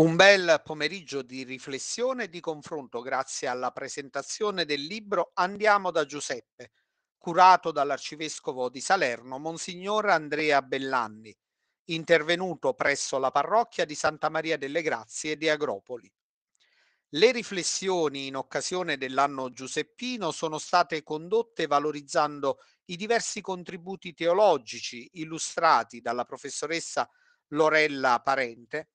Un bel pomeriggio di riflessione e di confronto grazie alla presentazione del libro Andiamo da Giuseppe, curato dall'arcivescovo di Salerno, Monsignor Andrea Bellanni, intervenuto presso la parrocchia di Santa Maria delle Grazie di Agropoli. Le riflessioni in occasione dell'anno giuseppino sono state condotte valorizzando i diversi contributi teologici illustrati dalla professoressa Lorella Parente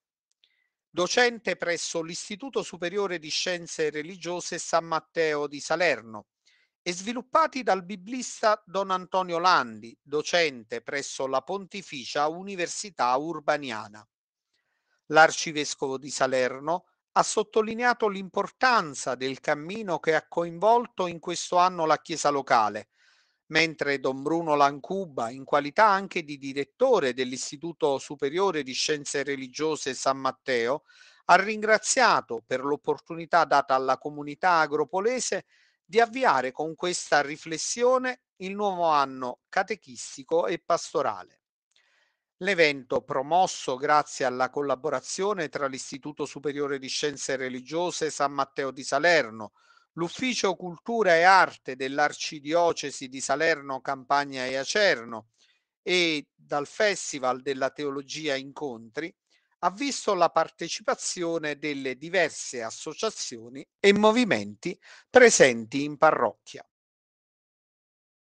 docente presso l'Istituto Superiore di Scienze Religiose San Matteo di Salerno e sviluppati dal biblista Don Antonio Landi, docente presso la Pontificia Università Urbaniana. L'arcivescovo di Salerno ha sottolineato l'importanza del cammino che ha coinvolto in questo anno la Chiesa locale, mentre Don Bruno Lancuba, in qualità anche di direttore dell'Istituto Superiore di Scienze Religiose San Matteo, ha ringraziato per l'opportunità data alla comunità agropolese di avviare con questa riflessione il nuovo anno catechistico e pastorale. L'evento, promosso grazie alla collaborazione tra l'Istituto Superiore di Scienze Religiose San Matteo di Salerno, l'Ufficio Cultura e Arte dell'Arcidiocesi di Salerno, Campania e Acerno e dal Festival della Teologia Incontri ha visto la partecipazione delle diverse associazioni e movimenti presenti in parrocchia.